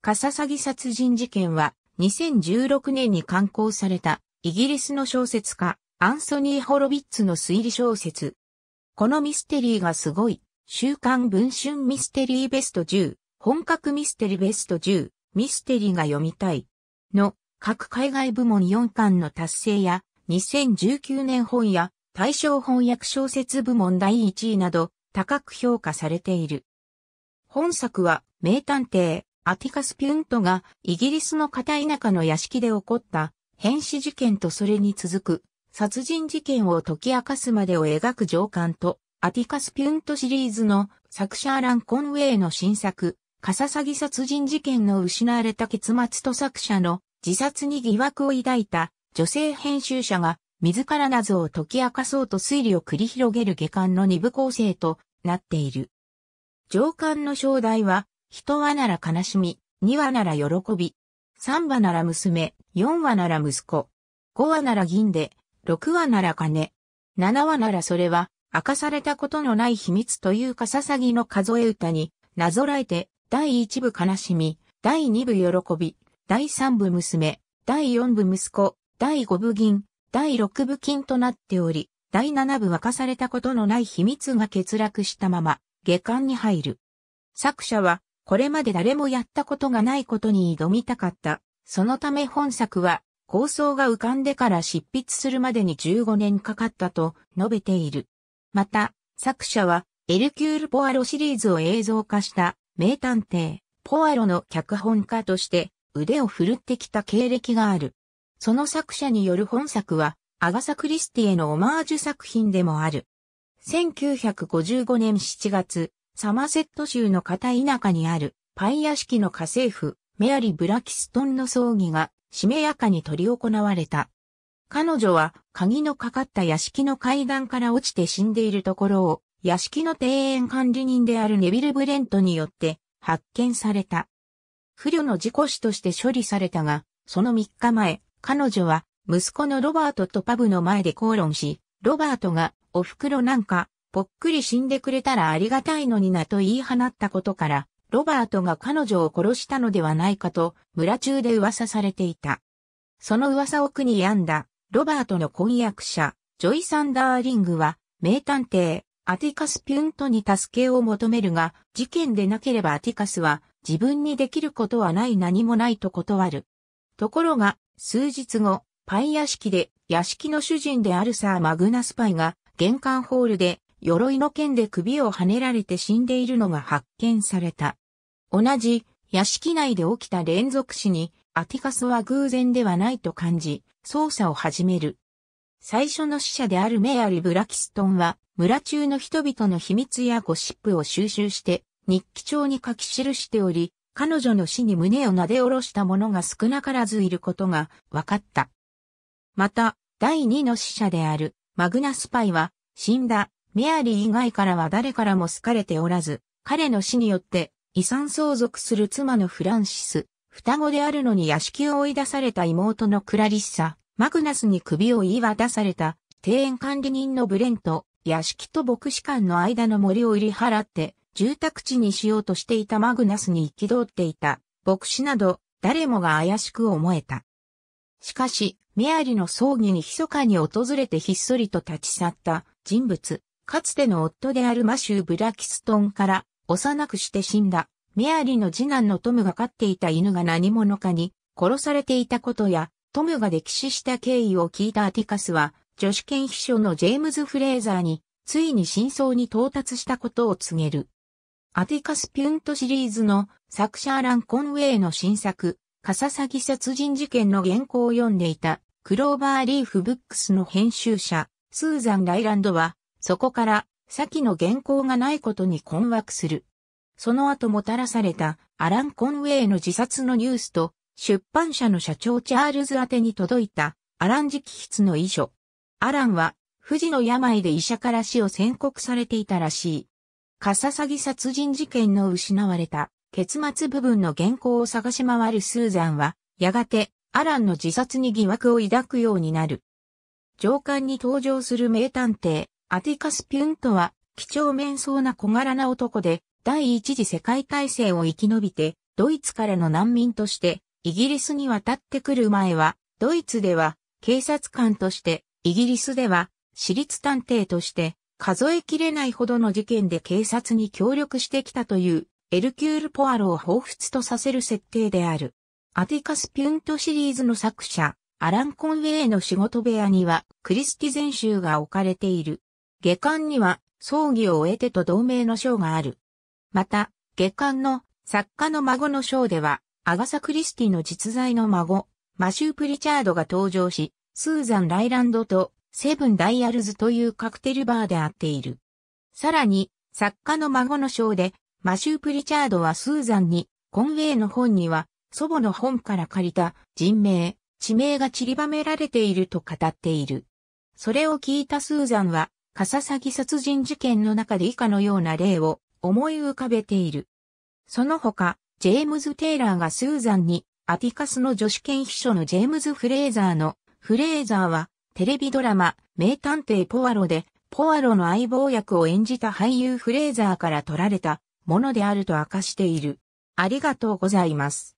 カササギ殺人事件は2016年に刊行されたイギリスの小説家アンソニー・ホロビッツの推理小説。このミステリーがすごい。週刊文春ミステリーベスト10、本格ミステリーベスト10、ミステリーが読みたい。の各海外部門4巻の達成や2019年本や対象翻訳小説部門第1位など高く評価されている。本作は名探偵アティカス・ピュントがイギリスの片田舎の屋敷で起こった変死事件とそれに続く殺人事件を解き明かすまでを描く上巻とアティカス・ピュントシリーズの作者アラン・コンウェイの新作カササギ殺人事件の失われた結末と作者の自殺に疑惑を抱いた女性編集者が自ら謎を解き明かそうと推理を繰り広げる下巻の二部構成となっている。上巻の正題は一話なら悲しみ、二話なら喜び、三話なら娘、四話なら息子、五話なら銀で、六話なら金、七話ならそれは、明かされたことのない秘密というかささぎの数え歌に、なぞらえて、第一部悲しみ、第二部喜び、第三部娘、第四部息子、第五部銀、第六部金となっており、第七部明かされたことのない秘密が欠落したまま、下巻に入る。作者は、これまで誰もやったことがないことに挑みたかった。そのため本作は構想が浮かんでから執筆するまでに15年かかったと述べている。また、作者はエルキュール・ポアロシリーズを映像化した名探偵、ポアロの脚本家として腕を振るってきた経歴がある。その作者による本作はアガサ・クリスティへのオマージュ作品でもある。1955年7月、サマセット州の片田舎にあるパイ屋敷の家政婦、メアリ・ブラキストンの葬儀がしめやかに取り行われた。彼女は鍵のかかった屋敷の階段から落ちて死んでいるところを屋敷の庭園管理人であるネビル・ブレントによって発見された。不慮の事故死として処理されたが、その3日前、彼女は息子のロバートとパブの前で口論し、ロバートがお袋なんかぽっくり死んでくれたらありがたいのになと言い放ったことから、ロバートが彼女を殺したのではないかと村中で噂されていた。その噂を苦に病んだ、ロバートの婚約者、ジョイ・サンダーリングは、名探偵、アティカス・ピュントに助けを求めるが、事件でなければアティカスは、自分にできることはない何もないと断る。ところが、数日後、パイ屋敷で、屋敷の主人であるサー・マグナスパイが、玄関ホールで、鎧の剣で首をはねられて死んでいるのが発見された。同じ屋敷内で起きた連続死にアティカスは偶然ではないと感じ、捜査を始める。最初の死者であるメアリ・ブラキストンは村中の人々の秘密やゴシップを収集して日記帳に書き記しており、彼女の死に胸を撫で下ろした者が少なからずいることが分かった。また、第二の死者であるマグナスパイは死んだメアリー以外からは誰からも好かれておらず、彼の死によって遺産相続する妻のフランシス、双子であるのに屋敷を追い出された妹のクラリッサ、マグナスに首を言い渡された庭園管理人のブレント、屋敷と牧師館の間の森を売り払って住宅地にしようとしていたマグナスに行き通っていた牧師など誰もが怪しく思えた。しかし、メアリの葬儀に密かに訪れてひっそりと立ち去った人物、かつての夫であるマシュー・ブラキストンから幼くして死んだメアリーの次男のトムが飼っていた犬が何者かに殺されていたことやトムが溺死した経緯を聞いたアティカスは女子研秘書のジェームズ・フレーザーについに真相に到達したことを告げる。アティカス・ピュントシリーズの作者アラン・コンウェイの新作カササギ殺人事件の原稿を読んでいたクローバーリーフブックスの編集者スーザン・ライランドはそこから、先の原稿がないことに困惑する。その後もたらされたアラン・コンウェイの自殺のニュースと出版社の社長チャールズ宛てに届いたアラン直筆の遺書。アランは不治の病で医者から死を宣告されていたらしい。カササギ殺人事件の失われた結末部分の原稿を探し回るスーザンはやがてアランの自殺に疑惑を抱くようになる。上官に登場する名探偵アティカス・ピュントは、貴重面相な小柄な男で、第一次世界大戦を生き延びて、ドイツからの難民として、イギリスに渡ってくる前は、ドイツでは、警察官として、イギリスでは、私立探偵として、数えきれないほどの事件で警察に協力してきたという、エルキュール・ポアロを彷彿とさせる設定である。アティカス・ピュントシリーズの作者、アラン・コンウェイの仕事部屋には、クリスティ全集が置かれている。下巻には、葬儀を終えてと同名の章がある。また、下巻の作家の孫の章では、アガサ・クリスティの実在の孫、マシュー・プリチャードが登場し、スーザン・ライランドとセブン・ダイヤルズというカクテルバーで会っている。さらに、作家の孫の章で、マシュー・プリチャードはスーザンに、コンウェイの本には、祖母の本から借りた人名、地名が散りばめられていると語っている。それを聞いたスーザンは、カササギ殺人事件の中で以下のような例を思い浮かべている。その他、ジェームズ・テイラーがスーザンに、アティカスの女子研秘書のジェームズ・フレーザーの、フレーザーは、テレビドラマ、名探偵ポワロで、ポワロの相棒役を演じた俳優フレーザーから取られたものであると明かしている。ありがとうございます。